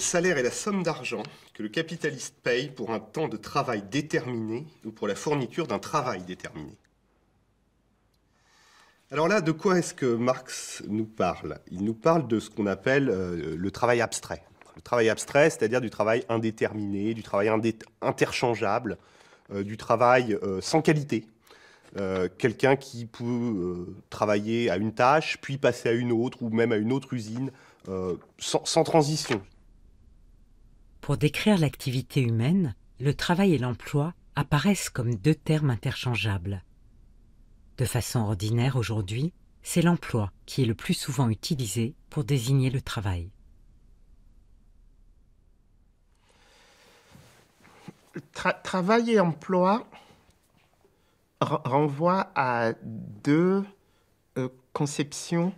le salaire est la somme d'argent que le capitaliste paye pour un temps de travail déterminé ou pour la fourniture d'un travail déterminé. Alors là, de quoi est-ce que Marx nous parle Il nous parle de ce qu'on appelle euh, le travail abstrait. Le travail abstrait, c'est-à-dire du travail indéterminé, du travail interchangeable, euh, du travail euh, sans qualité. Quelqu'un qui peut travailler à une tâche, puis passer à une autre, ou même à une autre usine, sans transition. Pour décrire l'activité humaine, le travail et l'emploi apparaissent comme deux termes interchangeables. De façon ordinaire aujourd'hui, c'est l'emploi qui est le plus souvent utilisé pour désigner le travail. travail et emploi renvoient à deux euh, conceptions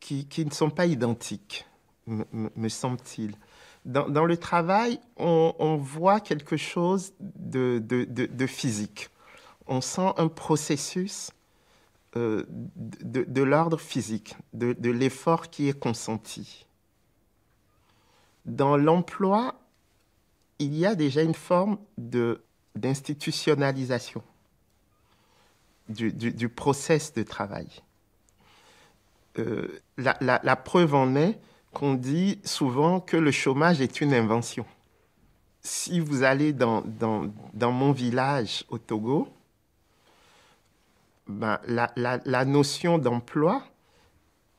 qui, ne sont pas identiques, me semble-t-il dans, le travail, on, voit quelque chose de, physique. On sent un processus euh, de, l'ordre physique, de, l'effort qui est consenti. Dans l'emploi, il y a déjà une forme d'institutionnalisation du, du, process de travail. Euh, la preuve en est qu'on dit souvent que le chômage est une invention. Si vous allez dans, mon village au Togo, ben, la, notion d'emploi,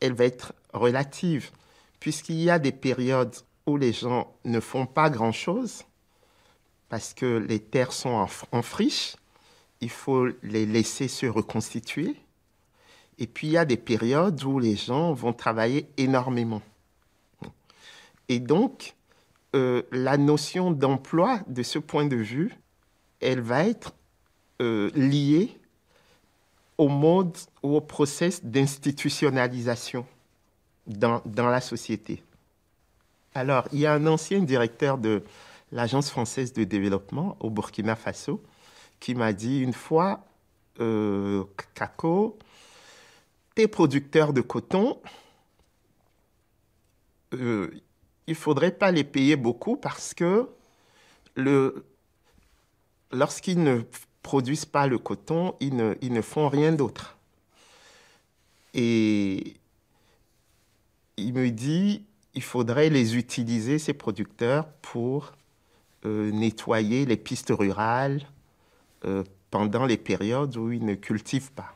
elle va être relative, puisqu'il y a des périodes où les gens ne font pas grand-chose, parce que les terres sont en, friche, il faut les laisser se reconstituer. Et puis il y a des périodes où les gens vont travailler énormément. Et donc, euh, la notion d'emploi, de ce point de vue, elle va être euh, liée au mode ou au process d'institutionnalisation dans, la société. Alors, il y a un ancien directeur de l'Agence française de développement au Burkina Faso qui m'a dit une fois, euh, Kako, t'es producteur de coton, euh, il ne faudrait pas les payer beaucoup parce que le, lorsqu'ils ne produisent pas le coton, ils ne, font rien d'autre. Et il me dit, il faudrait les utiliser, ces producteurs, pour euh, nettoyer les pistes rurales euh, pendant les périodes où ils ne cultivent pas.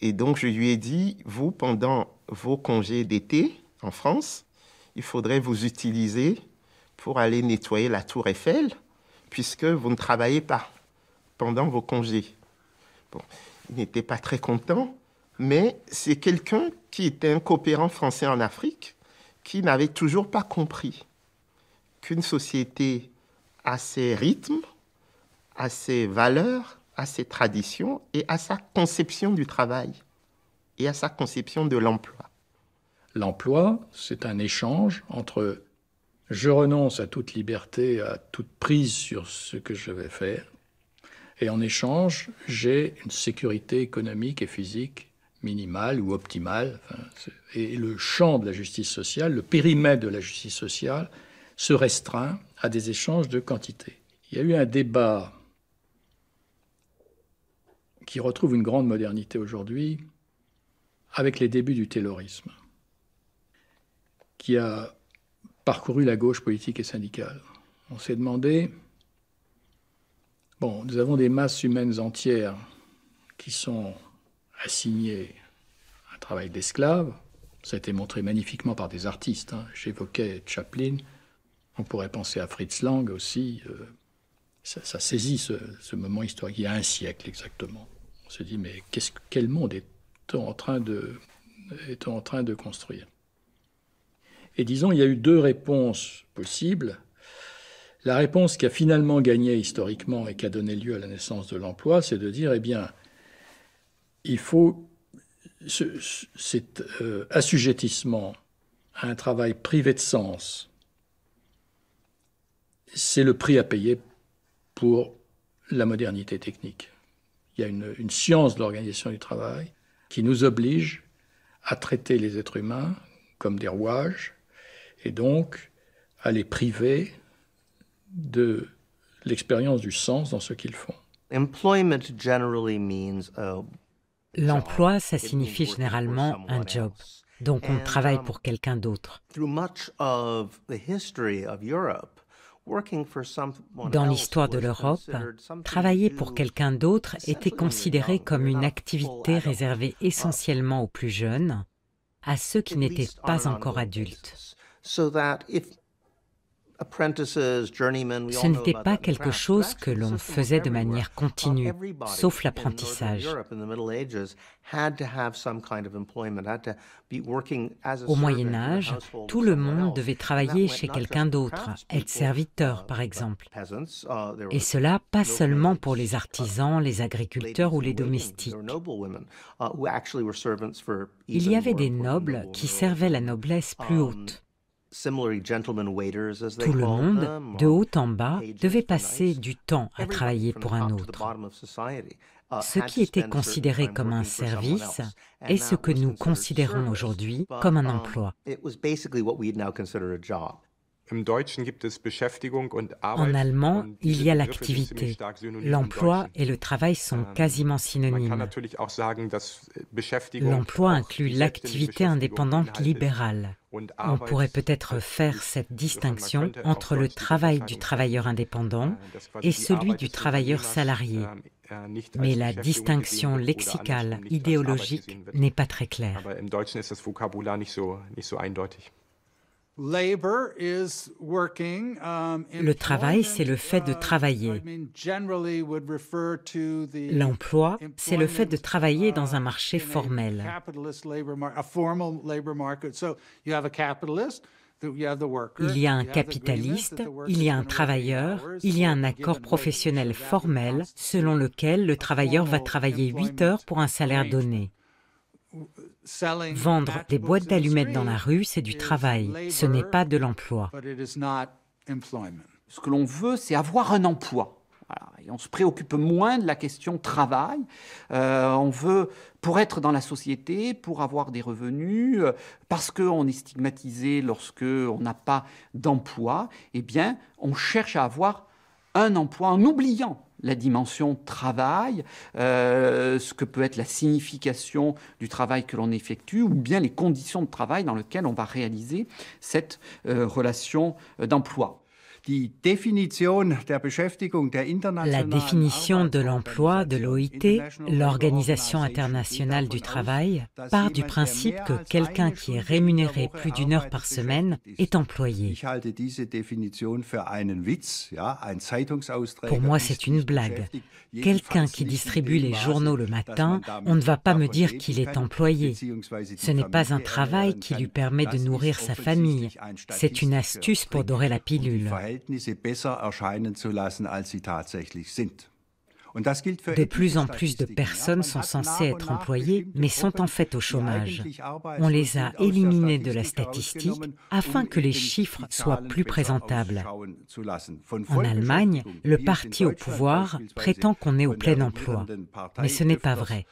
Et donc je lui ai dit, vous, pendant vos congés d'été en France, il faudrait vous utiliser pour aller nettoyer la tour Eiffel, puisque vous ne travaillez pas pendant vos congés. Bon, il n'était pas très content, mais c'est quelqu'un qui était un coopérant français en Afrique qui n'avait toujours pas compris qu'une société a ses rythmes, a ses valeurs, a ses traditions et à sa conception du travail et à sa conception de l'emploi. L'emploi, c'est un échange entre je renonce à toute liberté, à toute prise sur ce que je vais faire, et en échange, j'ai une sécurité économique et physique minimale ou optimale. Et le champ de la justice sociale, le périmètre de la justice sociale, se restreint à des échanges de quantité. Il y a eu un débat qui retrouve une grande modernité aujourd'hui avec les débuts du terrorisme qui a parcouru la gauche politique et syndicale. On s'est demandé, bon, nous avons des masses humaines entières qui sont assignées à un travail d'esclave. Ça a été montré magnifiquement par des artistes. Hein. J'évoquais Chaplin. On pourrait penser à Fritz Lang aussi. Euh, ça, saisit ce, moment historique. Il y a un siècle exactement. On se dit, mais quel monde est-on en est en train de construire et disons, il y a eu deux réponses possibles. La réponse qui a finalement gagné historiquement et qui a donné lieu à la naissance de l'emploi, c'est de dire, eh bien, il faut cet euh, assujettissement à un travail privé de sens, c'est le prix à payer pour la modernité technique. Il y a une, une science de l'organisation du travail qui nous oblige à traiter les êtres humains comme des rouages et donc à les priver de l'expérience du sens dans ce qu'ils font. L'emploi, ça signifie généralement un job. Donc on travaille um, pour quelqu'un d'autre. Dans l'histoire de l'Europe, travailler pour quelqu'un d'autre était considéré comme une activité réservée essentiellement aux plus jeunes, à ceux qui n'étaient pas encore adultes. Ce n'était pas quelque chose que l'on faisait de manière continue, sauf l'apprentissage. Au Moyen Âge, tout le monde devait travailler chez quelqu'un d'autre, être serviteur uh, par exemple. Uh, Et cela pas seulement pour les uh, artisans, les agriculteurs ou les domestiques. Il y avait des nobles qui servaient la noblesse plus um, haute. Tout le monde, de haut en bas, devait passer du temps à travailler pour un autre. Uh, ce qui était considéré comme un service est ce que nous considérons aujourd'hui comme un um, emploi. En allemand, il y a l'activité. L'emploi et le travail sont ähm, quasiment synonymes. Äh, L'emploi inclut l'activité indépendante libérale. On pourrait peut-être faire cette distinction entre le travail du travailleur indépendant äh, et celui du travailleur salarié. Ähm, äh, Mais la distinction lexicale, idéologique, n'est pas très claire. Um, le travail, c'est le fait de uh, travailler. L'emploi, c'est le fait de travailler dans uh, un marché formel. Il y a un capitaliste, il y a un travailleur, il y a un accord professionnel formel selon lequel le travailleur va travailler 8 heures pour un salaire donné. Vendre des boîtes d'allumettes dans la rue, c'est du travail, ce n'est pas de l'emploi. Ce que l'on veut, c'est avoir un emploi. Et on se préoccupe moins de la question travail. Euh, on veut, pour être dans la société, pour avoir des revenus, euh, parce qu'on est stigmatisé lorsqu'on n'a pas d'emploi, eh bien, on cherche à avoir un emploi en oubliant la dimension travail, euh, ce que peut être la signification du travail que l'on effectue, ou bien les conditions de travail dans lesquelles on va réaliser cette euh, relation euh, d'emploi. La définition de l'emploi de l'OIT, l'Organisation internationale du travail, part du principe que quelqu'un qui est rémunéré plus d'une heure par semaine est employé. Pour moi, c'est une blague. Quelqu'un qui distribue les journaux le matin, on ne va pas me dire qu'il est employé. Ce n'est pas un travail qui lui permet de nourrir sa famille. C'est une astuce pour dorer la pilule. De plus en plus de personnes sont censées être employées, mais sont en fait au chômage. On les a éliminées de la statistique um afin que les chiffres soient plus présentables. En Allemagne, le parti au pouvoir prétend qu'on est au plein emploi, mais ce n'est pas vrai.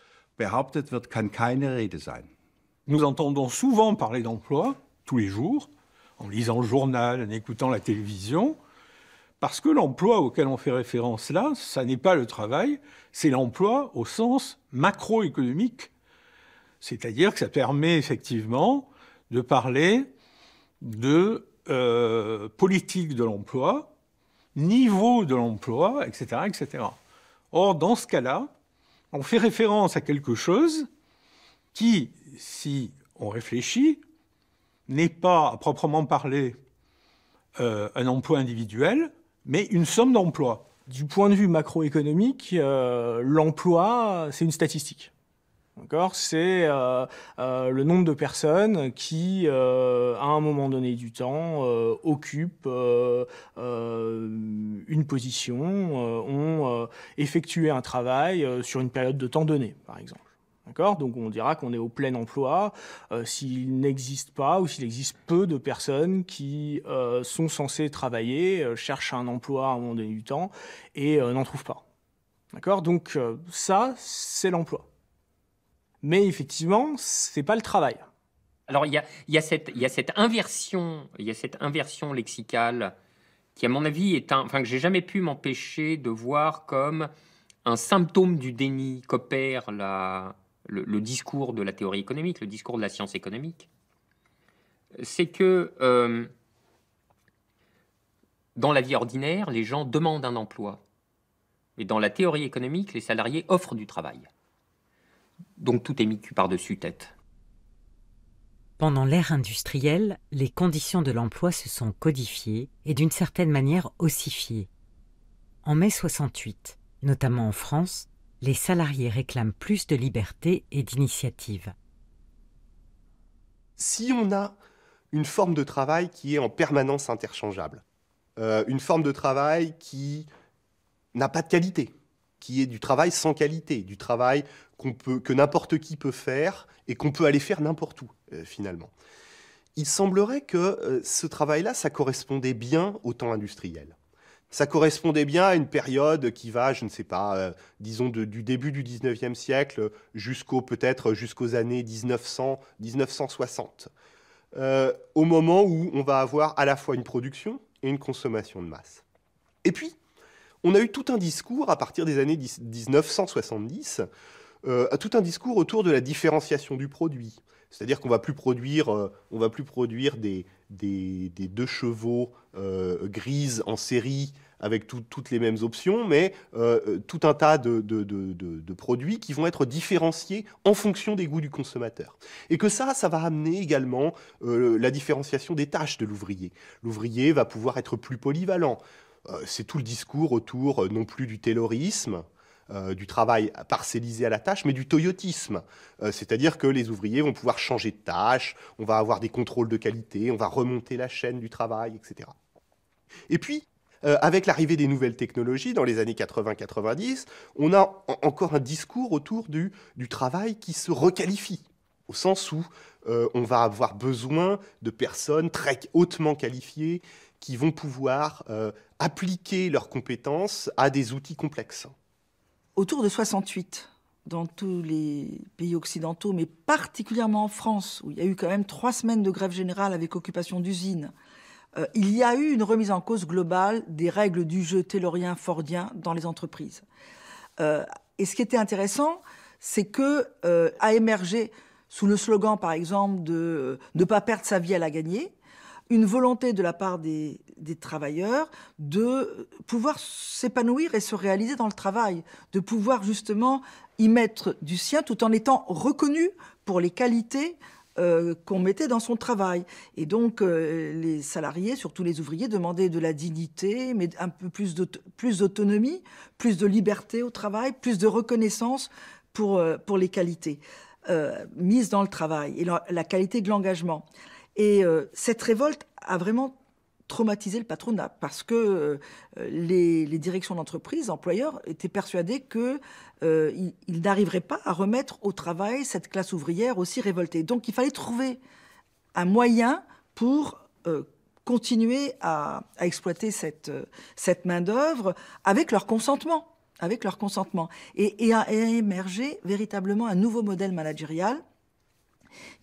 Nous entendons souvent parler d'emploi, tous les jours, en lisant le journal, en écoutant la télévision, parce que l'emploi auquel on fait référence là, ça n'est pas le travail, c'est l'emploi au sens macroéconomique. C'est-à-dire que ça permet effectivement de parler de euh, politique de l'emploi, niveau de l'emploi, etc., etc. Or, dans ce cas-là, on fait référence à quelque chose qui, si on réfléchit, n'est pas, à proprement parler, euh, un emploi individuel, mais une somme d'emplois. Du point de vue macroéconomique, euh, l'emploi, c'est une statistique. C'est euh, le nombre de personnes qui, à un moment donné du temps, occupent une position, ont effectué un travail sur une période de temps donnée, par exemple donc on dira qu'on est au plein emploi euh, s'il n'existe pas ou s'il existe peu de personnes qui euh, sont censées travailler, euh, cherchent un emploi à un moment donné du temps et n'en trouvent pas. D'accord Donc ça, c'est l'emploi. Mais effectivement, c'est pas le travail. Alors il y a, cette inversion, il y a cette inversion lexicale qui à mon avis est un, enfin que j'ai jamais pu m'empêcher de voir comme un symptôme du déni qu'opère la, le, discours de la théorie économique, le discours de la science économique, c'est que euh, dans la vie ordinaire, les gens demandent un emploi. Et dans la théorie économique, les salariés offrent du travail. Donc tout est mis par-dessus tête. Pendant l'ère industrielle, les conditions de l'emploi se sont codifiées et d'une certaine manière ossifiées. En mai 68, notamment en France, les salariés réclament plus de liberté et d'initiative. Si on a une forme de travail qui est en permanence interchangeable, euh, une forme de travail qui n'a pas de qualité, qui est du travail sans qualité, du travail que n'importe qui peut faire et qu'on peut aller faire n'importe où, euh, finalement. Il semblerait que euh, ce travail-là, ça correspondait bien au temps industriel ça correspondait bien à une période qui va, je ne sais pas, euh, disons du début du 19e siècle jusqu'au peut-être jusqu'aux années 1900, 1960. Euh, au moment où on va avoir à la fois une production et une consommation de masse. Et puis, on a eu tout un discours à partir des années 1970, euh, tout un discours autour de la différenciation du produit. C'est-à-dire qu'on va plus produire, euh, on va plus produire des, des, deux chevaux euh, grises en série avec toutes les mêmes options, mais euh, tout un tas de, produits qui vont être différenciés en fonction des goûts du consommateur. Et que ça, ça va amener également euh, la différenciation des tâches de l'ouvrier. L'ouvrier va pouvoir être plus polyvalent. C'est tout le discours autour non plus du taylorisme, euh, du travail parcellisé à la tâche, mais du toyotisme. Euh, c'est-à-dire que les ouvriers vont pouvoir changer de tâche, on va avoir des contrôles de qualité, on va remonter la chaîne du travail, etc. Et puis, euh, avec l'arrivée des nouvelles technologies dans les années 80-90, on a encore un discours autour du, du travail qui se requalifie, au sens où on va avoir besoin de personnes très hautement qualifiées qui vont pouvoir appliquer leurs compétences à des outils complexes autour de 68 dans tous les pays occidentaux, mais particulièrement en France, où il y a eu quand même trois semaines de grève générale avec occupation d'usines, euh, il y a eu une remise en cause globale des règles du jeu taylorien-fordien dans les entreprises. Euh, et ce qui était intéressant, c'est que émerger, euh, a émergé sous le slogan, par exemple, de ne pas perdre sa vie à la gagner, une volonté de la part des, travailleurs de pouvoir s'épanouir et se réaliser dans le travail, de pouvoir justement y mettre du sien tout en étant reconnu pour les qualités euh, qu'on mettait dans son travail. Et donc, euh, les salariés, surtout les ouvriers, demandaient de la dignité, mais un peu plus d'autonomie, plus, de liberté au travail, plus de reconnaissance pour, euh, les qualités mises dans le travail et la qualité de l'engagement. Et euh, cette révolte a vraiment traumatisé le patronat parce que euh, les, directions d'entreprise, employeurs, étaient persuadés qu'ils euh, n'arriveraient pas à remettre au travail cette classe ouvrière aussi révoltée. Donc il fallait trouver un moyen pour continuer à, exploiter cette, cette main-d'œuvre avec leur consentement avec leur consentement, et, et, et, a, émergé véritablement un nouveau modèle managérial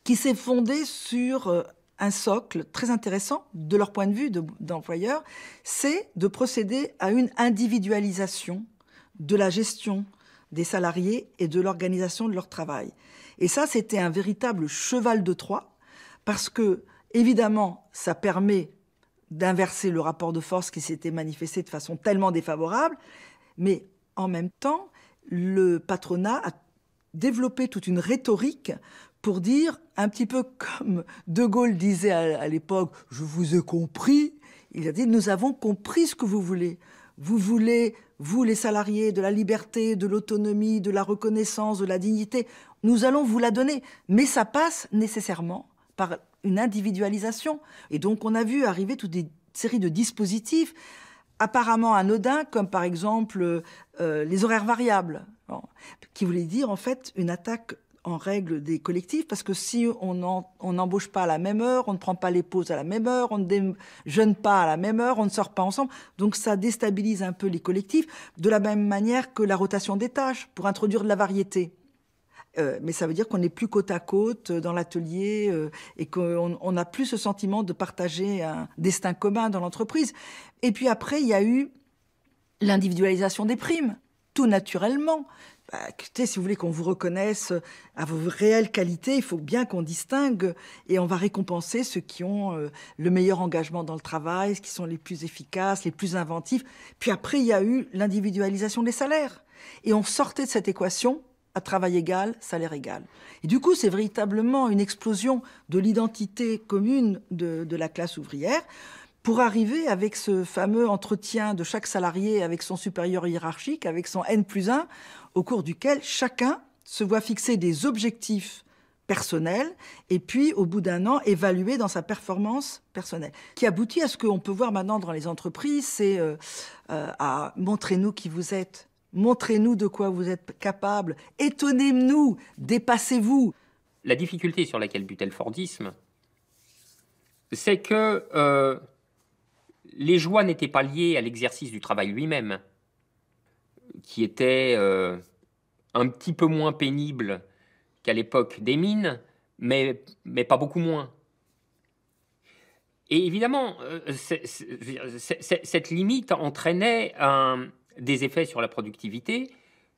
qui s'est fondé sur un socle très intéressant de leur point de vue d'employeur, c'est de procéder à une individualisation de la gestion des salariés et de l'organisation de leur travail. Et ça, c'était un véritable cheval de Troie, parce que, évidemment, ça permet d'inverser le rapport de force qui s'était manifesté de façon tellement défavorable, mais en même temps, le patronat a développé toute une rhétorique pour dire, un petit peu comme De Gaulle disait à, l'époque, je vous ai compris, il a dit, nous avons compris ce que vous voulez. Vous voulez, vous les salariés, de la liberté, de l'autonomie, de la reconnaissance, de la dignité. Nous allons vous la donner. Mais ça passe nécessairement par une individualisation. Et donc on a vu arriver toutes des séries de dispositifs apparemment anodins, comme par exemple euh, euh, les horaires variables, qui voulait dire en fait une attaque en règle des collectifs, parce que si on n'embauche pas à la même heure, on ne prend pas les pauses à la même heure, on ne jeûne pas à la même heure, on ne sort pas ensemble, donc ça déstabilise un peu les collectifs, de la même manière que la rotation des tâches, pour introduire de la variété. Euh, mais ça veut dire qu'on n'est plus côte à côte euh, dans l'atelier euh, et qu'on n'a plus ce sentiment de partager un destin commun dans l'entreprise. Et puis après, il y a eu l'individualisation des primes, tout naturellement. Bah, si vous voulez qu'on vous reconnaisse euh, à vos réelles qualités, il faut bien qu'on distingue et on va récompenser ceux qui ont euh, le meilleur engagement dans le travail, ceux qui sont les plus efficaces, les plus inventifs. Puis après, il y a eu l'individualisation des salaires. Et on sortait de cette équation à travail égal, salaire égal. Et du coup, c'est véritablement une explosion de l'identité commune de la classe ouvrière pour arriver avec ce fameux entretien de chaque salarié avec son supérieur hiérarchique, avec son N plus 1, au cours duquel chacun se voit fixer des objectifs personnels et puis au bout d'un an évaluer dans sa performance personnelle, qui aboutit à ce qu'on peut voir maintenant dans les entreprises, c'est euh, euh, à montrez-nous qui vous êtes, montrez-nous de quoi vous êtes capable, étonnez-nous, dépassez-vous. La difficulté sur laquelle butait le Fordisme, c'est que euh, les joies n'étaient pas liées à l'exercice du travail lui-même, qui était euh, un petit peu moins pénible qu'à l'époque des mines, mais, pas beaucoup moins. Et évidemment, euh, cette limite entraînait des effets sur la productivité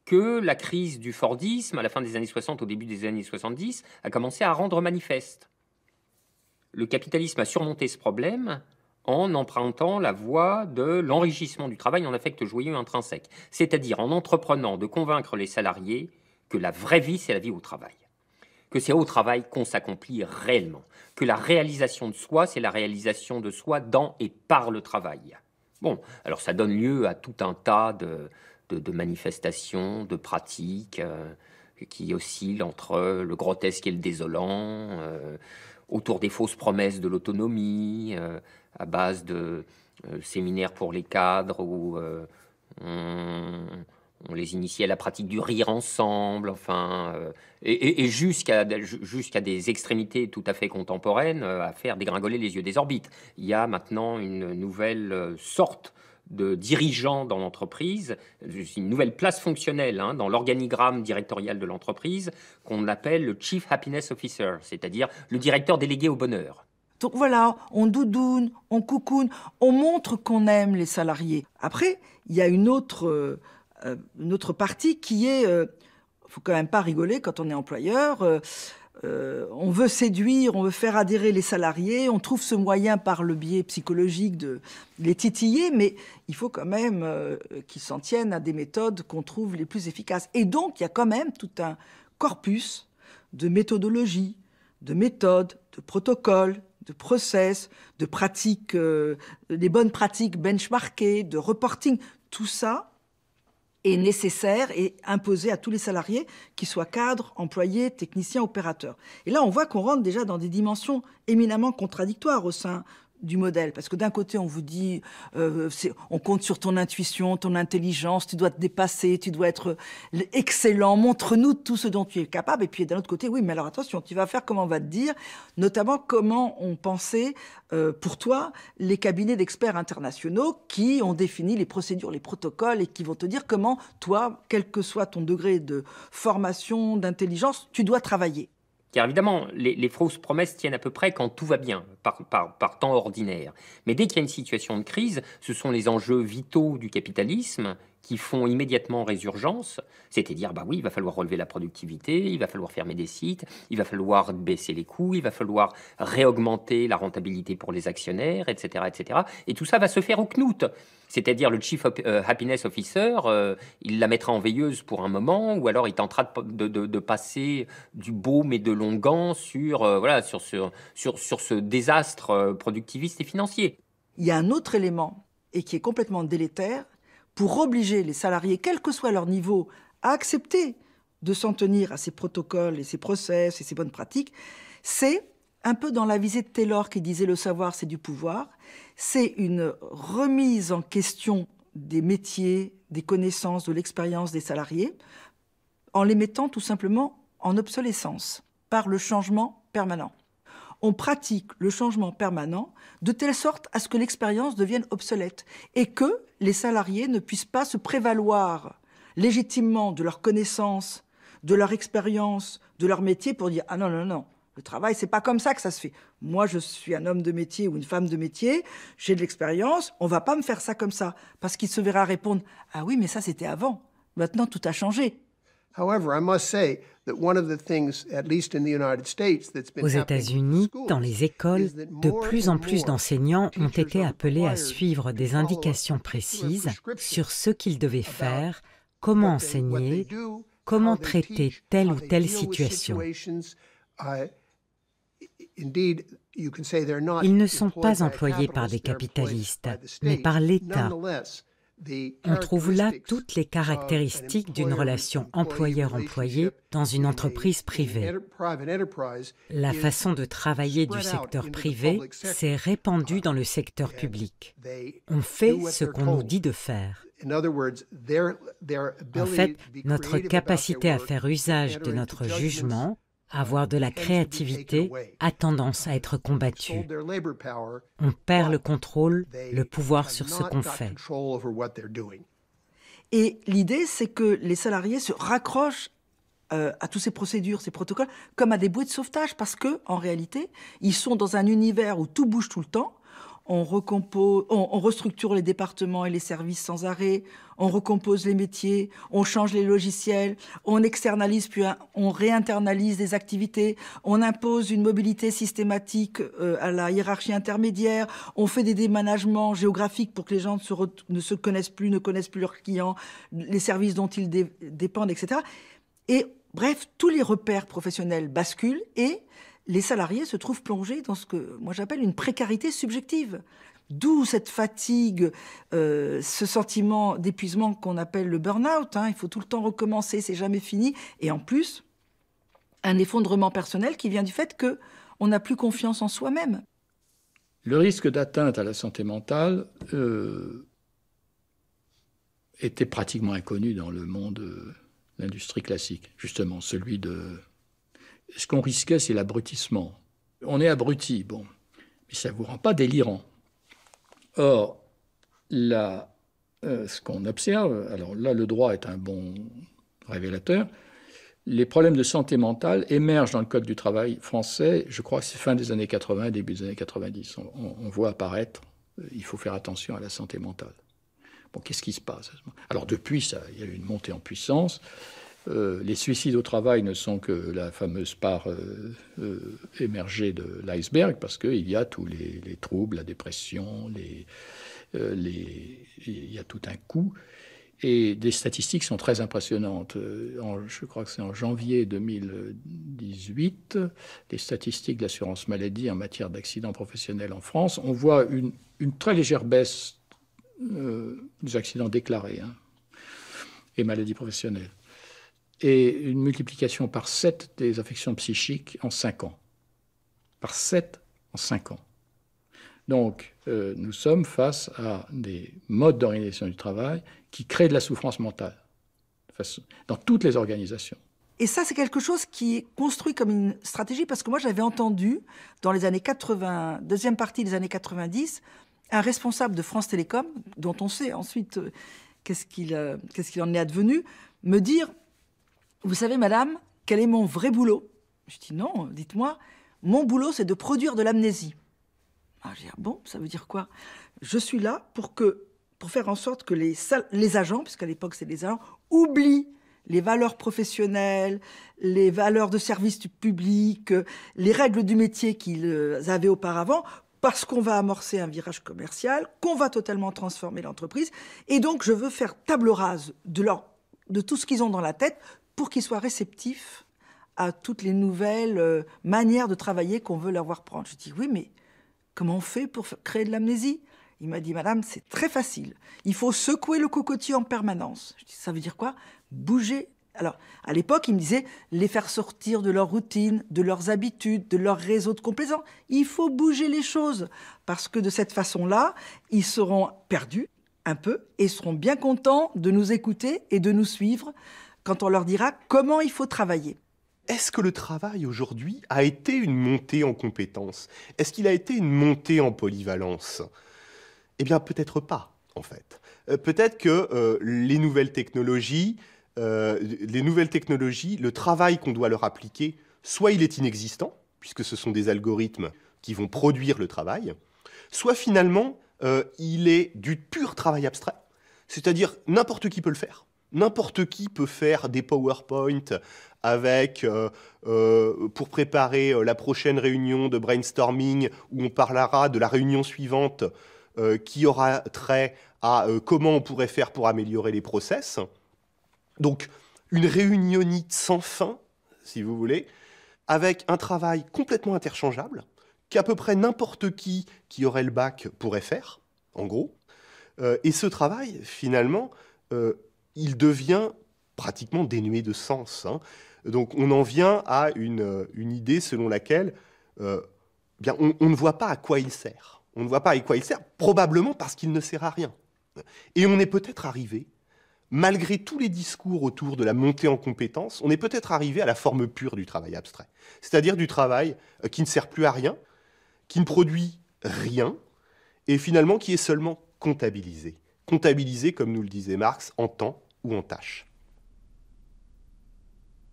que la crise du Fordisme à la fin des années 60, au début des années 70, a commencé à rendre manifeste. Le capitalisme a surmonté ce problème en empruntant la voie de l'enrichissement du travail en affecte joyeux intrinsèque, c'est-à-dire en entreprenant de convaincre les salariés que la vraie vie, c'est la vie au travail, que c'est au travail qu'on s'accomplit réellement, que la réalisation de soi, c'est la réalisation de soi dans et par le travail. Bon, alors ça donne lieu à tout un tas de, de, manifestations, de pratiques euh, qui oscillent entre le grotesque et le désolant, euh, autour des fausses promesses de l'autonomie. Euh, à base de euh, séminaires pour les cadres où euh, on, les initiait à la pratique du rire ensemble, enfin, euh, et, jusqu'à des extrémités tout à fait contemporaines, à faire dégringoler les yeux des orbites. Il y a maintenant une nouvelle sorte de dirigeant dans l'entreprise, une nouvelle place fonctionnelle hein, dans l'organigramme directorial de l'entreprise qu'on appelle le Chief Happiness Officer, c'est-à-dire le directeur délégué au bonheur. Donc voilà, on doudoune, on coucoune, on montre qu'on aime les salariés. Après, il y a une autre, euh, euh, partie qui est, ne euh, faut quand même pas rigoler quand on est employeur. on veut séduire, on veut faire adhérer les salariés, on trouve ce moyen par le biais psychologique de les titiller, mais il faut quand même qu'ils s'en tiennent à des méthodes qu'on trouve les plus efficaces. Et donc, il y a quand même tout un corpus de méthodologie, de méthodes, de protocoles, de process, de pratiques, euh, des bonnes pratiques benchmarkées, de reporting, tout ça est nécessaire et imposé à tous les salariés, qu'ils soient cadres, employés, techniciens, opérateurs. Et là, on voit qu'on rentre déjà dans des dimensions éminemment contradictoires au sein du modèle. Parce que d'un côté, on vous dit, euh, on compte sur ton intuition, ton intelligence, tu dois te dépasser, tu dois être euh, excellent, montre-nous tout ce dont tu es capable. Et puis d'un autre côté, oui, mais alors attention, tu vas faire comment on va te dire, notamment comment on pensait euh, pour toi les cabinets d'experts internationaux qui ont défini les procédures, les protocoles et qui vont te dire comment toi, quel que soit ton degré de formation, d'intelligence, tu dois travailler. Car évidemment, les, fausses promesses tiennent à peu près quand tout va bien, par, par temps ordinaire. Mais dès qu'il y a une situation de crise, ce sont les enjeux vitaux du capitalisme qui font immédiatement résurgence, c'est-à-dire bah oui, il va falloir relever la productivité, il va falloir fermer des sites, il va falloir baisser les coûts, il va falloir réaugmenter la rentabilité pour les actionnaires, etc., etc. Et tout ça va se faire au knout, c'est-à-dire le chief euh, happiness officer, euh, il la mettra en veilleuse pour un moment, ou alors il tentera de, passer du beau mais de longan sur euh, voilà sur, sur, sur, sur ce désastre productiviste et financier. Il y a un autre élément et qui est complètement délétère, pour obliger les salariés, quel que soit leur niveau, à accepter de s'en tenir à ces protocoles et ces process et ces bonnes pratiques, c'est un peu dans la visée de Taylor qui disait le savoir c'est du pouvoir, c'est une remise en question des métiers, des connaissances, de l'expérience des salariés, en les mettant tout simplement en obsolescence par le changement permanent on pratique le changement permanent de telle sorte à ce que l'expérience devienne obsolète et que les salariés ne puissent pas se prévaloir légitimement de leur connaissance, de leur expérience, de leur métier pour dire ah non non non le travail c'est pas comme ça que ça se fait. Moi je suis un homme de métier ou une femme de métier, j'ai de l'expérience, on va pas me faire ça comme ça parce qu'il se verra répondre ah oui mais ça c'était avant. Maintenant tout a changé. Aux États-Unis, dans les écoles, de plus en plus d'enseignants ont été appelés à suivre des indications précises sur ce qu'ils devaient faire, comment enseigner, comment traiter telle ou telle situation. Ils ne sont pas employés par des capitalistes, mais par l'État, on trouve là toutes les caractéristiques d'une relation employeur-employé dans une entreprise privée. La façon de travailler du secteur privé s'est répandue dans le secteur public. On fait ce qu'on nous dit de faire. En fait, notre capacité à faire usage de notre jugement avoir de la créativité a tendance à être combattue. On perd le contrôle, le pouvoir sur ce qu'on fait. Et l'idée, c'est que les salariés se raccrochent euh, à toutes ces procédures, ces protocoles, comme à des bouées de sauvetage, parce que en réalité, ils sont dans un univers où tout bouge tout le temps on, restructure les départements et les services sans arrêt, on recompose les métiers, on change les logiciels, on externalise puis on réinternalise des activités, on impose une mobilité systématique euh, à la hiérarchie intermédiaire, on fait des déménagements géographiques pour que les gens ne se, connaissent plus, ne connaissent plus leurs clients, les services dont ils dépendent, etc. Et bref, tous les repères professionnels basculent et les salariés se trouvent plongés dans ce que moi j'appelle une précarité subjective. D'où cette fatigue, euh, ce sentiment d'épuisement qu'on appelle le burn-out. Hein. Il faut tout le temps recommencer, c'est jamais fini. Et en plus, un effondrement personnel qui vient du fait que on n'a plus confiance en soi-même. Le risque d'atteinte à la santé mentale euh, était pratiquement inconnu dans le monde de euh, l'industrie classique, justement celui de ce qu'on risquait, c'est l'abrutissement. On est abruti, bon, mais ça ne vous rend pas délirant. Or, là, euh, ce qu'on observe, alors là, le droit est un bon révélateur, les problèmes de santé mentale émergent dans le Code du travail français, je crois que c'est fin des années 80, début des années 90. On, voit apparaître, euh, il faut faire attention à la santé mentale. Bon, qu'est-ce qui se passe Alors depuis, ça, il y a eu une montée en puissance. Euh, les suicides au travail ne sont que la fameuse part euh, euh, émergée de l'iceberg, parce qu'il y a tous les, troubles, la dépression, les, les, il y a tout un coup. Et des statistiques sont très impressionnantes. je crois que c'est en janvier 2018, les statistiques de l'assurance maladie en matière d'accidents professionnels en France, on voit une, très légère baisse des accidents déclarés hein, et maladies professionnelles et une multiplication par 7 des affections psychiques en 5 ans. Par 7 en 5 ans. Donc, euh, nous sommes face à des modes d'organisation du travail qui créent de la souffrance mentale, dans toutes les organisations. Et ça, c'est quelque chose qui est construit comme une stratégie, parce que moi, j'avais entendu, dans les années 80, deuxième partie des années 90, un responsable de France Télécom, dont on sait ensuite euh, euh, qu'est-ce qu'il en est advenu, me dire vous savez, madame, quel est mon vrai boulot Je dis Non, dites-moi. Mon boulot, c'est de produire de l'amnésie. Ah, je dis ah Bon, ça veut dire quoi Je suis là pour que pour faire en sorte que les, les agents, puisqu'à l'époque c'est des agents, oublient les valeurs professionnelles, les valeurs de service du public, euh, les règles du métier qu'ils euh, avaient auparavant, parce qu'on va amorcer un virage commercial, qu'on va totalement transformer l'entreprise. Et donc, je veux faire table rase de, de tout ce qu'ils ont dans la tête pour qu'ils soient réceptifs à toutes les nouvelles euh, manières de travailler qu'on veut leur voir prendre. Je dis oui, mais comment on fait pour créer de l'amnésie Il m'a dit Madame, c'est très facile. Il faut secouer le cocotier en permanence. Je dis ça veut dire quoi Bouger. Alors, à l'époque, il me disait les faire sortir de leur routine, de leurs habitudes, de leur réseau de complaisance. Il faut bouger les choses parce que de cette façon-là, ils seront perdus un peu et seront bien contents de nous écouter et de nous suivre quand on leur dira comment il faut travailler. Est-ce que le travail aujourd'hui a été une montée en compétences Est-ce qu'il a été une montée en polyvalence Eh bien, peut-être pas, en fait. Euh, peut-être que euh, les nouvelles technologies, euh, les nouvelles technologies, le travail qu'on doit leur appliquer, soit il est inexistant, puisque ce sont des algorithmes qui vont produire le travail, soit finalement il est du pur travail abstrait, c'est-à-dire n'importe qui peut le faire. N'importe qui peut faire des PowerPoint avec, euh, euh, pour préparer euh, la prochaine réunion de brainstorming où on parlera de la réunion suivante qui aura trait à comment on pourrait faire pour améliorer les process. Donc, une réunionite sans fin, si vous voulez, avec un travail complètement interchangeable qu'à peu près n'importe qui qui aurait le bac pourrait faire, en gros. et ce travail, finalement, il devient pratiquement dénué de sens. Hein. Donc on en vient à une, euh, idée selon laquelle euh, bien, on, ne voit pas à quoi il sert. On ne voit pas à quoi il sert, probablement parce qu'il ne sert à rien. Et on est peut-être arrivé, malgré tous les discours autour de la montée en compétence, on est peut-être arrivé à la forme pure du travail abstrait. C'est-à-dire du travail euh, qui ne sert plus à rien, qui ne produit rien, et finalement qui est seulement comptabilisé. Comptabilisé, comme nous le disait Marx, en temps tâche.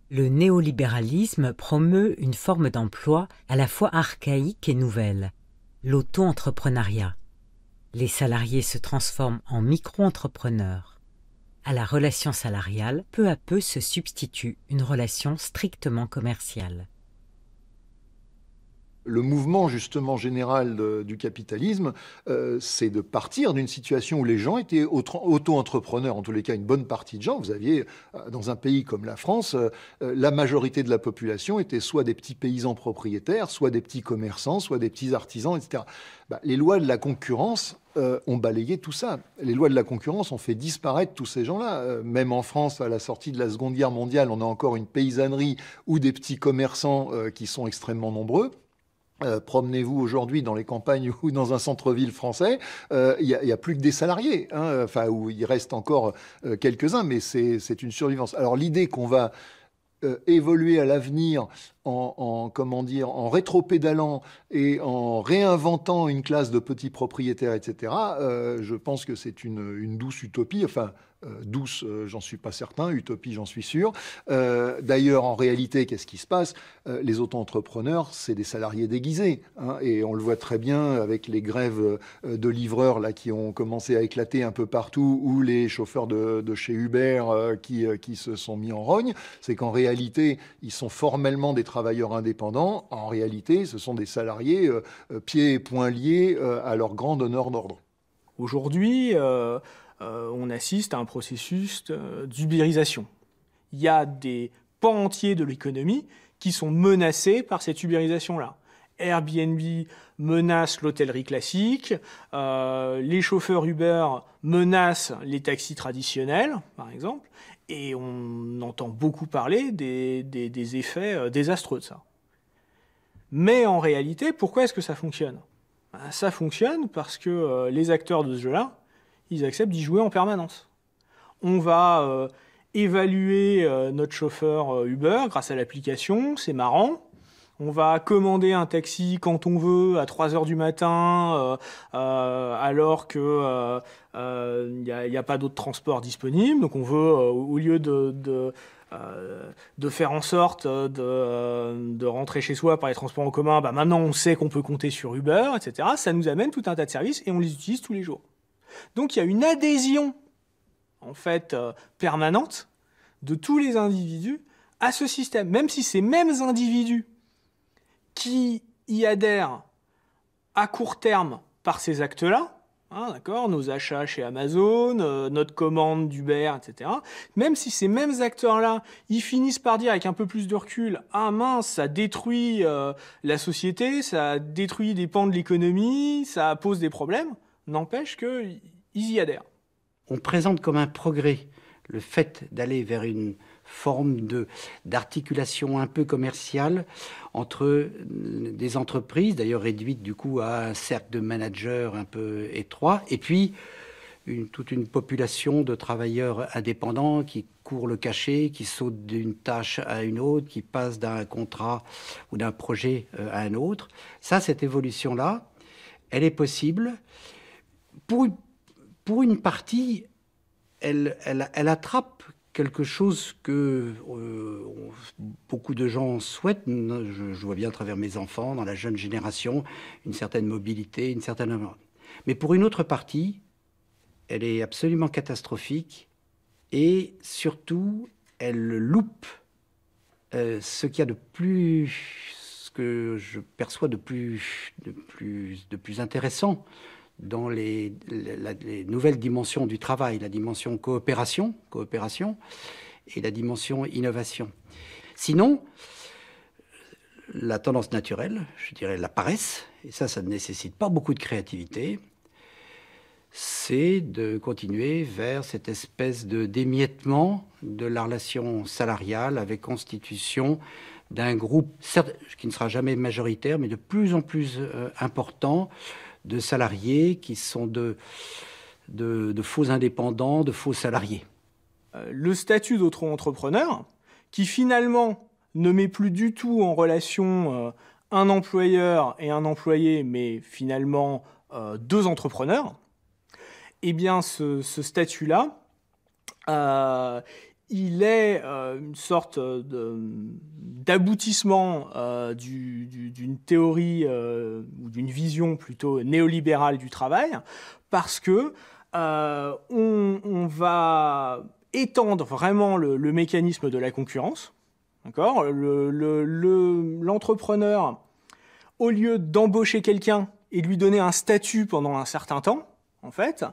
Le néolibéralisme promeut une forme d'emploi à la fois archaïque et nouvelle, l'auto-entrepreneuriat. Les salariés se transforment en micro-entrepreneurs. À la relation salariale, peu à peu se substitue une relation strictement commerciale le mouvement justement général du capitalisme, euh, c'est de partir d'une situation où les gens étaient auto-entrepreneurs, en tous les cas une bonne partie de gens. Vous aviez, euh, dans un pays comme la France, euh, la majorité de la population était soit des petits paysans propriétaires, soit des petits commerçants, soit des petits artisans, etc. Bah, les lois de la concurrence ont balayé tout ça. Les lois de la concurrence ont fait disparaître tous ces gens-là. même en France, à la sortie de la Seconde Guerre mondiale, on a encore une paysannerie ou des petits commerçants qui sont extrêmement nombreux. Euh, promenez-vous aujourd'hui dans les campagnes ou dans un centre-ville français, euh, il n'y a, plus que des salariés, hein, enfin, où il reste encore euh, quelques-uns, mais c'est une survivance. Alors l'idée qu'on va évoluer à l'avenir en, comment dire, en rétropédalant et en réinventant une classe de petits propriétaires, etc., je pense que c'est une, une douce utopie, enfin euh, douce, euh, j'en suis pas certain, utopie, j'en suis sûr. Euh, d'ailleurs, en réalité, qu'est-ce qui se passe Les auto-entrepreneurs, c'est des salariés déguisés, hein, et on le voit très bien avec les grèves de livreurs là qui ont commencé à éclater un peu partout, ou les chauffeurs de, chez Uber qui, qui se sont mis en rogne. C'est qu'en réalité, ils sont formellement des travailleurs indépendants. En réalité, ce sont des salariés pieds et poings liés à leur grand honneur d'ordre. Aujourd'hui euh, on assiste à un processus euh, d'ubérisation. Il y a des pans entiers de l'économie qui sont menacés par cette ubérisation-là. Airbnb menace l'hôtellerie classique, euh, les chauffeurs Uber menacent les taxis traditionnels, par exemple, et on entend beaucoup parler des effets désastreux de ça. Mais en réalité, pourquoi est-ce que ça fonctionne ben, Ça fonctionne parce que les acteurs de ce jeu-là, ils acceptent d'y jouer en permanence. On va euh, évaluer euh, notre chauffeur euh, Uber grâce à l'application, c'est marrant. On va commander un taxi quand on veut, à 3 h du matin, alors que il n'y a, pas d'autres transports disponibles. Donc on veut, au lieu de, faire en sorte de, rentrer chez soi par les transports en commun, bah, maintenant on sait qu'on peut compter sur Uber, etc. Ça nous amène tout un tas de services et on les utilise tous les jours. Donc il y a une adhésion, en fait, euh, permanente de tous les individus à ce système, même si ces mêmes individus qui y adhèrent à court terme par ces actes-là, hein, nos achats chez Amazon, euh, notre commande d'Uber, etc. Même si ces mêmes acteurs-là, ils finissent par dire avec un peu plus de recul, ah mince, ça détruit euh, la société, ça détruit des pans de l'économie, ça pose des problèmes. N'empêche qu'ils y adhèrent. On présente comme un progrès le fait d'aller vers une forme d'articulation un peu commerciale entre euh, des entreprises, d'ailleurs réduites du coup à un cercle de managers un peu étroit, et puis toute une population de travailleurs indépendants qui courent le cachet, qui sautent d'une tâche à une autre, qui passent d'un contrat ou d'un projet euh, à un autre. Ça, cette évolution-là, elle est possible pour, une partie, elle, attrape quelque chose que euh, beaucoup de gens souhaitent. Je, vois bien à travers mes enfants, dans la jeune génération, une certaine mobilité, une certaine... Mais pour une autre partie, elle est absolument catastrophique et surtout, elle loupe euh, ce qu'il y a de plus, ce que je perçois de plus, de plus, de plus intéressant dans les, nouvelles dimensions du travail, la dimension coopération, coopération et la dimension innovation. Sinon, la tendance naturelle, je dirais la paresse, et ça, ça ne nécessite pas beaucoup de créativité, c'est de continuer vers cette espèce de démiettement de la relation salariale avec constitution d'un groupe, certes, qui ne sera jamais majoritaire, mais de plus en plus euh, important, de salariés qui sont de, de, faux indépendants, de faux salariés. Euh, le statut d'auto-entrepreneur, qui finalement ne met plus du tout en relation euh, un employeur et un employé, mais finalement euh, deux entrepreneurs, eh bien ce, statut-là, il est euh, une sorte euh, d'aboutissement euh, d'une théorie ou d'une vision plutôt néolibérale du travail, parce que on, va étendre vraiment le, mécanisme de la concurrence. D'accord L'entrepreneur, au lieu d'embaucher quelqu'un et lui donner un statut pendant un certain temps, en fait,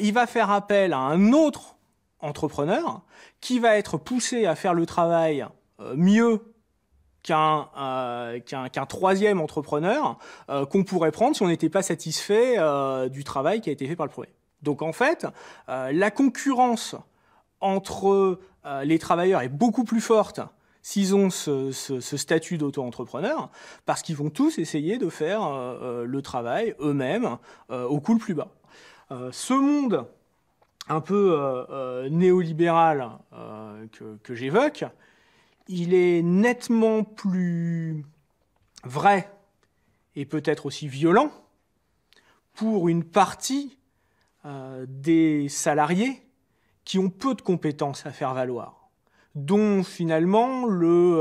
il va faire appel à un autre entrepreneur qui va être poussé à faire le travail euh, mieux euh, qu'un troisième entrepreneur euh, qu'on pourrait prendre si on n'était pas satisfait du travail qui a été fait par le premier. Donc en fait, la concurrence entre les travailleurs est beaucoup plus forte s'ils ont ce, ce statut d'auto-entrepreneur, parce qu'ils vont tous essayer de faire le travail eux-mêmes au coût le plus bas. ce monde un peu euh, euh, néolibéral euh, que, j'évoque, il est nettement plus vrai et peut-être aussi violent pour une partie des salariés qui ont peu de compétences à faire valoir, dont finalement le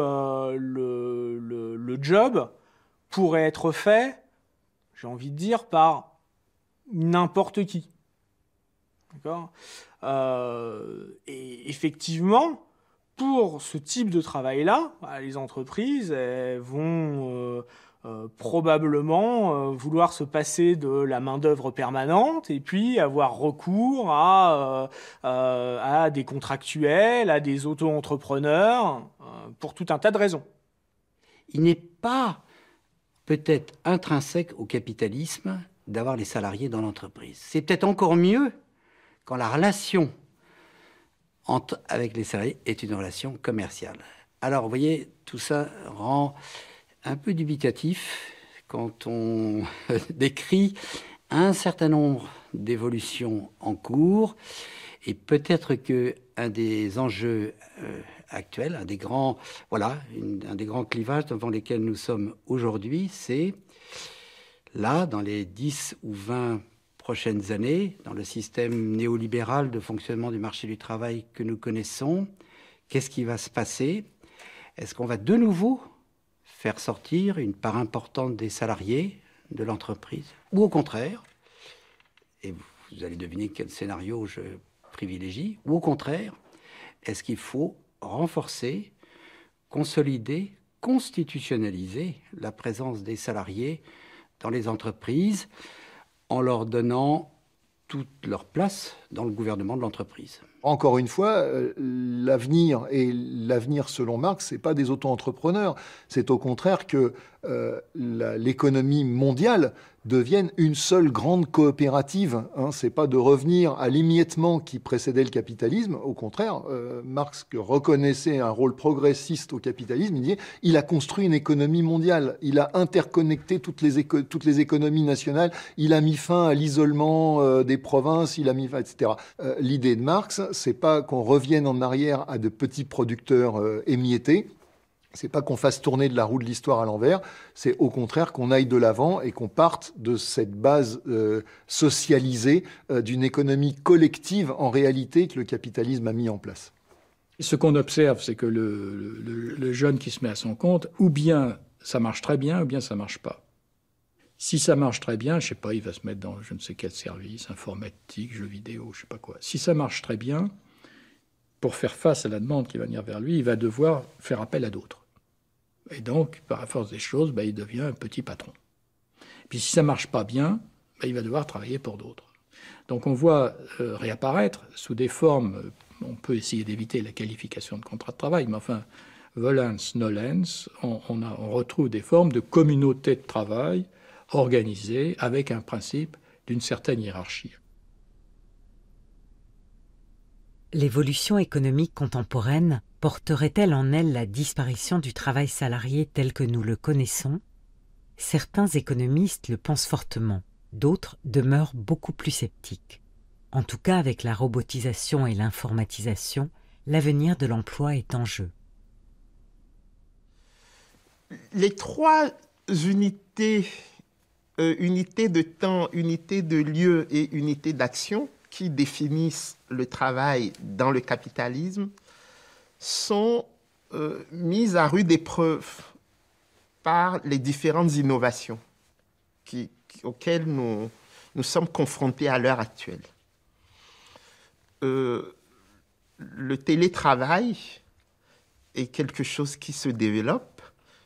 job pourrait être fait, j'ai envie de dire, par n'importe qui. Euh, et effectivement, pour ce type de travail-là, bah, les entreprises vont euh, euh, probablement vouloir se passer de la main-d'œuvre permanente et puis avoir recours à, à des contractuels, à des auto-entrepreneurs, pour tout un tas de raisons. Il n'est pas peut-être intrinsèque au capitalisme d'avoir les salariés dans l'entreprise. C'est peut-être encore mieux la relation entre, avec les salariés est une relation commerciale. Alors, vous voyez, tout ça rend un peu dubitatif quand on décrit un certain nombre d'évolutions en cours. Et peut-être que un des enjeux euh, actuels, un des grands, voilà, un des grands clivages devant lesquels nous sommes aujourd'hui, c'est là, dans les 10 ou 20 prochaines années dans le système néolibéral de fonctionnement du marché du travail que nous connaissons Qu'est-ce qui va se passer Est-ce qu'on va de nouveau faire sortir une part importante des salariés de l'entreprise Ou au contraire, et vous allez deviner quel scénario je privilégie, ou au contraire, est-ce qu'il faut renforcer, consolider, constitutionnaliser la présence des salariés dans les entreprises en leur donnant toute leur place dans le gouvernement de l'entreprise. Encore une fois, euh, l'avenir, et l'avenir selon Marx, ce n'est pas des auto-entrepreneurs, c'est au contraire que euh, l'économie mondiale devienne une seule grande coopérative. Hein. Ce n'est pas de revenir à l'émiettement qui précédait le capitalisme, au contraire, euh, Marx que reconnaissait un rôle progressiste au capitalisme, il dit il a construit une économie mondiale, il a interconnecté toutes les, toutes les économies nationales, il a mis fin à l'isolement des provinces, il a mis fin, etc. Euh, l'idée de Marx, c'est pas qu'on revienne en arrière à de petits producteurs émiettés, euh, émiettés, c'est pas qu'on fasse tourner de la roue de l'histoire à l'envers, c'est au contraire qu'on aille de l'avant et qu'on parte de cette base euh, socialisée d'une économie collective en réalité que le capitalisme a mis en place. Ce qu'on observe, c'est que le, le, jeune qui se met à son compte, ou bien ça marche très bien, ou bien ça marche pas. Si ça marche très bien, je sais pas, il va se mettre dans je ne sais quel service, informatique, jeux vidéo, je sais pas quoi. Si ça marche très bien, pour faire face à la demande qui va venir vers lui, il va devoir faire appel à d'autres. Et donc, par la force des choses, bah, il devient un petit patron. Puis si ça marche pas bien, bah, il va devoir travailler pour d'autres. Donc on voit euh, réapparaître sous des formes, euh, on peut essayer d'éviter la qualification de contrat de travail, mais enfin, volens, nolens, on, on retrouve des formes de communauté de travail organisée avec un principe d'une certaine hiérarchie. L'évolution économique contemporaine porterait-elle en elle la disparition du travail salarié tel que nous le connaissons Certains économistes le pensent fortement, d'autres demeurent beaucoup plus sceptiques. En tout cas, avec la robotisation et l'informatisation, l'avenir de l'emploi est en jeu. Les trois unités euh, unité de temps, unité de lieu et unité d'action qui définissent le travail dans le capitalisme sont euh, mises à rude épreuve par les différentes innovations auxquelles nous, sommes confrontés à l'heure actuelle. Euh, le télétravail est quelque chose qui se développe.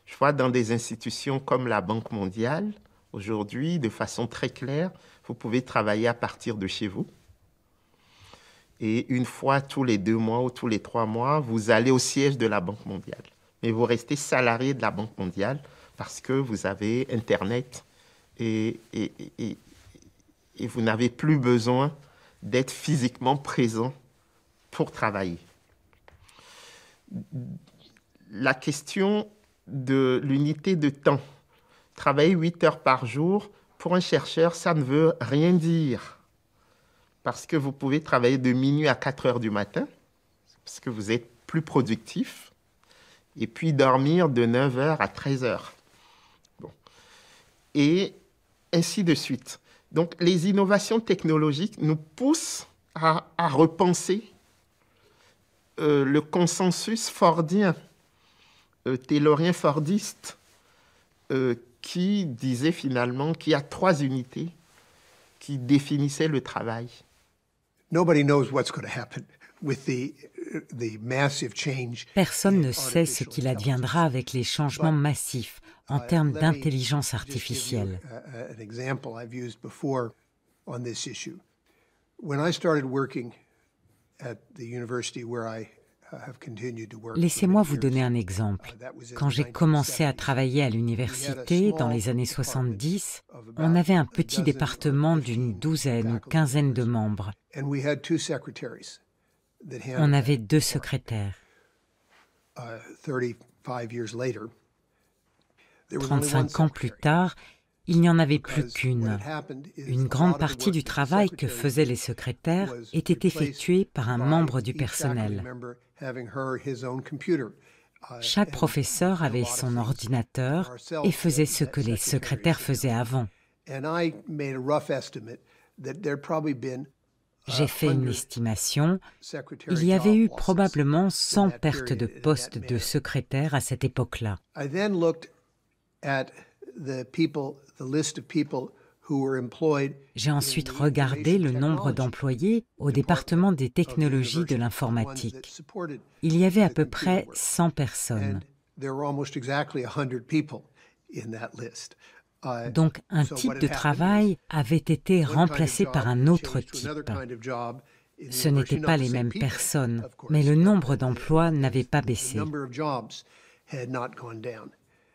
Je vois dans des institutions comme la Banque mondiale, Aujourd'hui, de façon très claire, vous pouvez travailler à partir de chez vous. Et une fois tous les deux mois ou tous les trois mois, vous allez au siège de la Banque mondiale. Mais vous restez salarié de la Banque mondiale parce que vous avez Internet et, et, et, vous n'avez plus besoin d'être physiquement présent pour travailler. La question de l'unité de temps Travailler 8 heures par jour, pour un chercheur, ça ne veut rien dire. Parce que vous pouvez travailler de minuit à 4 heures du matin, parce que vous êtes plus productif, et puis dormir de 9 heures à 13 heures. Et ainsi de suite. Donc les innovations technologiques nous poussent à, repenser euh, le consensus fordien, euh, taylorien fordiste, euh, qui disait finalement qu'il y a trois unités qui définissaient le travail. Personne ne sait ce qu'il adviendra avec les changements massifs en termes d'intelligence artificielle. Uh, uh, When I started working at the university where I Laissez-moi vous donner un uh, exemple. Quand j'ai commencé à travailler à l'université dans les années 70, on avait un petit département d'une douzaine ou quinzaine de membres. On avait deux secrétaires. 35 uh, ans plus tard, il n'y en avait plus qu'une. Une grande partie du travail que faisaient les secrétaires était effectuée par un membre du personnel. Uh, Chaque professeur avait son ordinateur et faisait ce que les secrétaires faisaient avant. J'ai fait une estimation. Il y avait eu probablement 100 pertes de postes de secrétaires à cette époque-là. J'ai ensuite regardé le nombre d'employés au département des technologies de l'informatique. Il y avait à peu près 100 personnes. Donc un type de travail avait été remplacé par un autre type. Ce n'étaient pas les mêmes personnes, mais le nombre d'emplois n'avait pas baissé.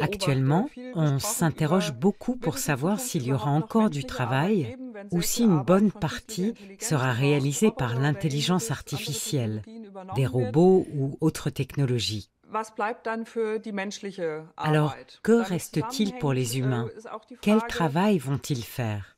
Actuellement, on s'interroge beaucoup pour savoir s'il y aura encore du travail ou si une bonne partie sera réalisée par l'intelligence artificielle, des robots ou autres technologies. Alors, que reste-t-il pour les humains äh, Quel travail vont-ils faire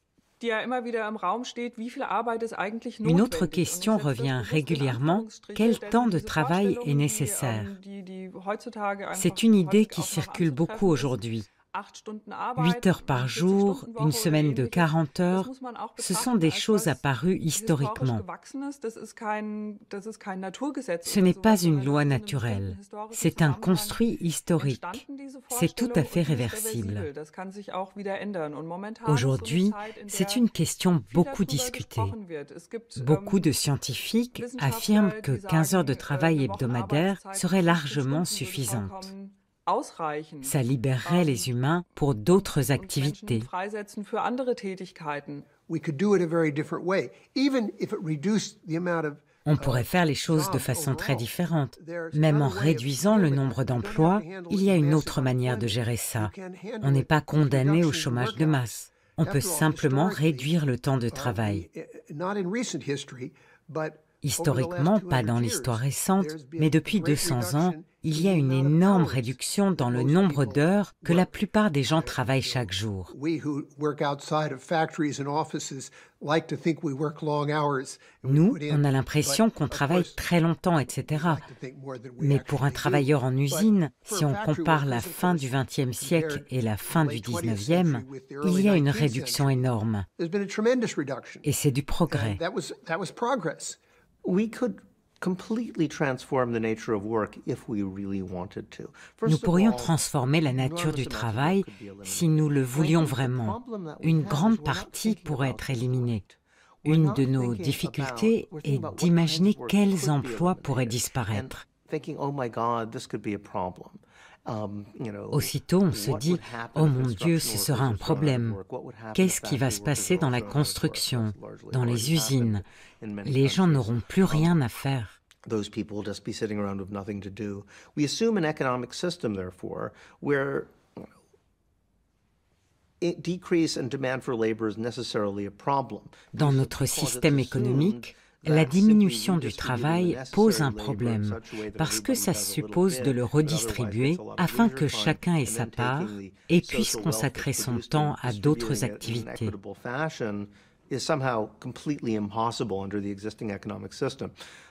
une autre question revient régulièrement, quel temps de travail est nécessaire ähm, C'est une idée qui circule beaucoup aujourd'hui. 8 heures par jour, une semaine de 40 heures, ce sont des choses apparues historiquement. Ce n'est pas une loi naturelle, c'est un construit historique. C'est tout à fait réversible. Aujourd'hui, c'est une question beaucoup discutée. Ähm, beaucoup de scientifiques affirment que 15 heures de äh, travail hebdomadaire seraient largement suffisantes. Ça libérerait ähm, les humains pour d'autres activités. On pourrait uh, faire les choses de façon très différente. Même en réduisant le nombre d'emplois, il y a une autre manière de gérer ça. On n'est pas condamné au chômage de masse. On peut simplement réduire le temps de uh, travail. Eh, eh, Historiquement, pas dans l'histoire récente, mais depuis 200 ans, il y a une énorme réduction dans le nombre d'heures que la plupart des gens travaillent chaque jour. Nous, on a l'impression qu'on travaille très longtemps, etc. Mais pour un travailleur en usine, si on compare la fin du XXe siècle et la fin du XIXe, il y a une réduction énorme. Et c'est du progrès. Nous pourrions transformer la nature du travail si nous le voulions vraiment. Une grande partie pourrait être éliminée. Une de nos difficultés est d'imaginer quels emplois pourraient disparaître. Um, Aussitôt, on se dit, oh mon Dieu, ce sera un problème. Qu'est-ce qui va se passer dans la construction, dans les usines Les gens n'auront plus um, rien à faire. Dans notre système économique, la diminution du travail pose un problème parce que ça suppose de le redistribuer afin que chacun ait sa part et puisse consacrer son temps à d'autres activités.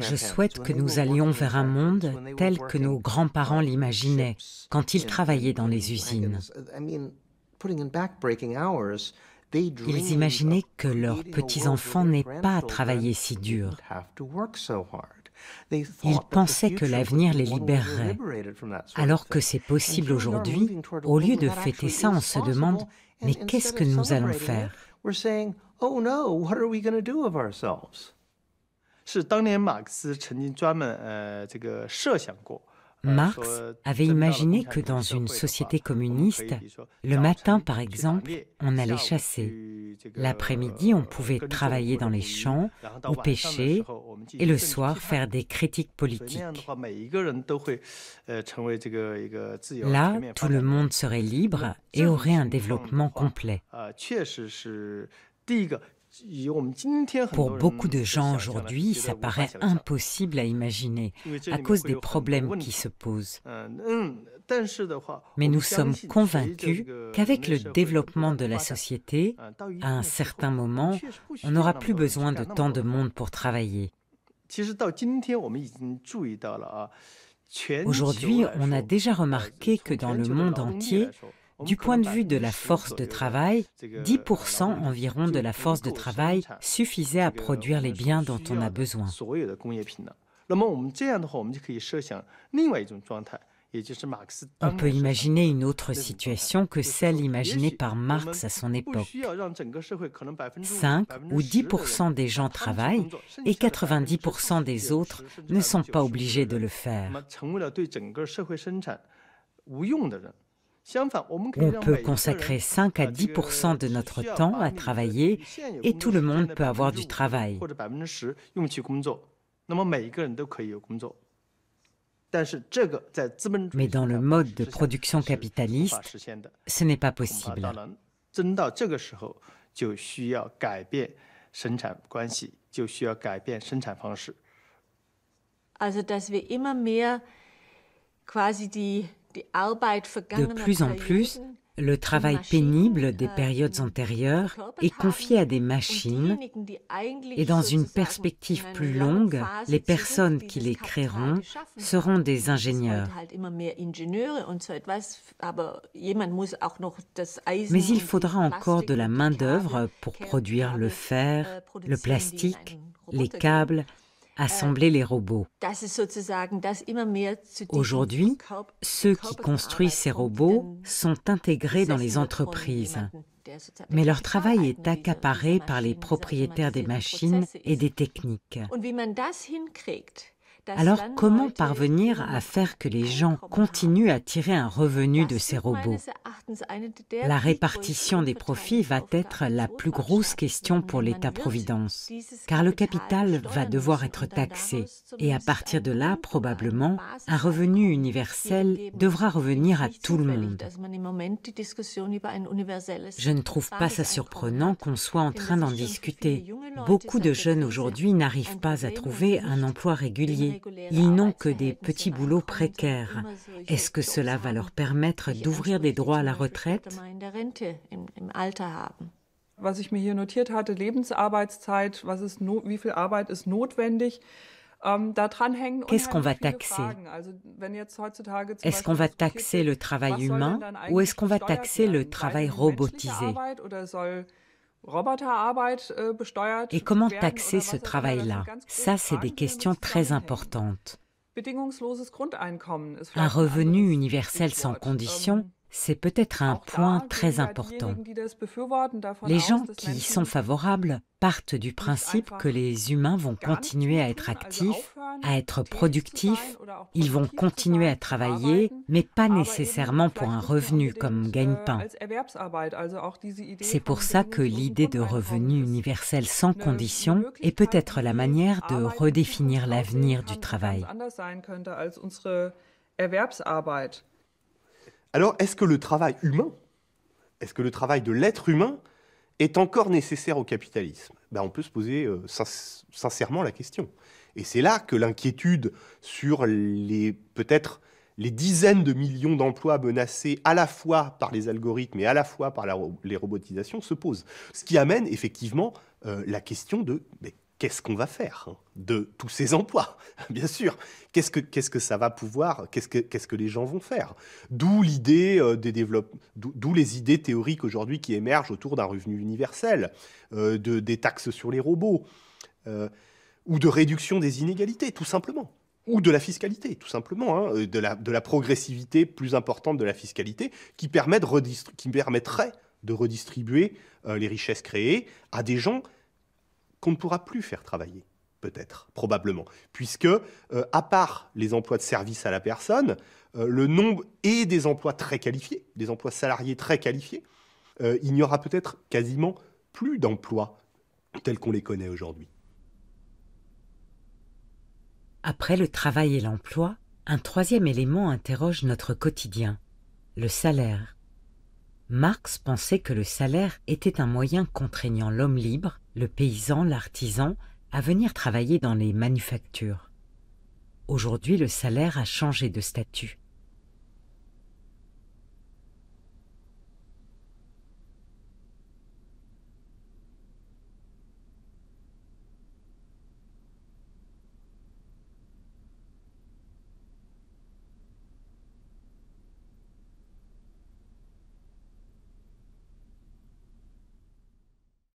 Je souhaite que nous allions vers un monde tel que nos grands-parents l'imaginaient quand ils travaillaient dans les usines. Ils imaginaient que leurs petits-enfants n'aient pas à travailler si dur. Ils pensaient que l'avenir les libérerait, alors que c'est possible aujourd'hui, au lieu de fêter ça, on se demande, mais qu'est-ce que nous allons faire Marx avait imaginé que dans une société communiste, le matin par exemple, on allait chasser, l'après-midi on pouvait travailler dans les champs ou pêcher, et le soir faire des critiques politiques. Là, tout le monde serait libre et aurait un développement complet. Pour beaucoup de gens aujourd'hui, ça paraît impossible à imaginer à cause des problèmes qui se posent. Mais nous sommes convaincus qu'avec le développement de la société, à un certain moment, on n'aura plus besoin de tant de monde pour travailler. Aujourd'hui, on a déjà remarqué que dans le monde entier, du point de vue de la force de travail, 10% environ de la force de travail suffisait à produire les biens dont on a besoin. On peut imaginer une autre situation que celle imaginée par Marx à son époque. 5 ou 10 des gens travaillent et 90 des autres ne sont pas obligés de le faire. On peut consacrer 5 à 10 de notre temps à travailler et tout le monde peut avoir du travail. Mais dans le mode de production capitaliste, ce n'est pas possible. quasi de plus en plus, le travail pénible øh, des périodes antérieures est confié à des machines et dans une perspective plus longue, les personnes qui les créeront seront des ingénieurs. Mais il faudra encore de la main-d'œuvre pour produire le fer, äh, le plastique, les câbles assembler les robots. Aujourd'hui, ceux qui construisent ces robots sont intégrés dans les entreprises. Mais leur travail est accaparé par les propriétaires des machines et des techniques. Alors comment parvenir à faire que les gens continuent à tirer un revenu de ces robots La répartition des profits va être la plus grosse question pour l'État-providence, car le capital va devoir être taxé, et à partir de là, probablement, un revenu universel devra revenir à tout le monde. Je ne trouve pas ça surprenant qu'on soit en train d'en um discuter. Beaucoup de jeunes aujourd'hui n'arrivent pas à trouver un emploi régulier ils n'ont que des petits boulots précaires. Est-ce que cela va leur permettre d'ouvrir des droits à la retraite Was ich mir hier notiert hatte, Lebensarbeitszeit, was ist wie ist notwendig? Ähm, Qu'est-ce qu'on va taxer Est-ce qu'on va taxer le travail humain ou est-ce qu'on va taxer le travail robotisé Äh, Et comment taxer ce travail-là Ça, c'est des questions très importantes. Un revenu universel sans ähm, condition c'est peut-être un point très important. Les gens qui y sont favorables partent du principe que les humains vont continuer à être actifs, à être productifs, ils vont continuer à travailler, mais pas nécessairement pour un revenu comme gagne-pain. C'est pour ça que l'idée de revenu universel sans condition est peut-être la manière de redéfinir l'avenir du travail. Alors, est-ce que le travail humain, est-ce que le travail de l'être humain est encore nécessaire au capitalisme ben, On peut se poser euh, sincèrement la question. Et c'est là que l'inquiétude sur les peut-être les dizaines de millions d'emplois menacés à la fois par les algorithmes et à la fois par les robotisations se pose. Ce qui amène effectivement euh, la question de qu'est-ce qu'on va faire de tous ces emplois, bien sûr qu'est-ce que, que ça va pouvoir, qu'est-ce que, qu'est-ce que les gens vont faire D'où l'idée euh, des d'où les idées théoriques aujourd'hui qui émergent autour d'un revenu universel, euh, de, des taxes sur les robots, euh, ou de réduction des inégalités, tout simplement ou de la fiscalité, tout simplement, hein, de, la, progressivité plus importante de la fiscalité qui, de permettrait de redistribuer les richesses créées à des gens qu'on ne pourra plus faire travailler, peut-être, probablement, puisque, euh, à part les emplois de service à la personne, euh, le nombre et des emplois très qualifiés, des emplois salariés très qualifiés, euh, il n'y aura peut-être quasiment plus d'emplois tels qu'on les connaît aujourd'hui. Après le travail et l'emploi, un troisième élément interroge notre quotidien, le salaire. Marx pensait que le salaire était un moyen contraignant l'homme libre, le paysan, l'artisan, à venir travailler dans les manufactures. Aujourd'hui, le salaire a changé de statut.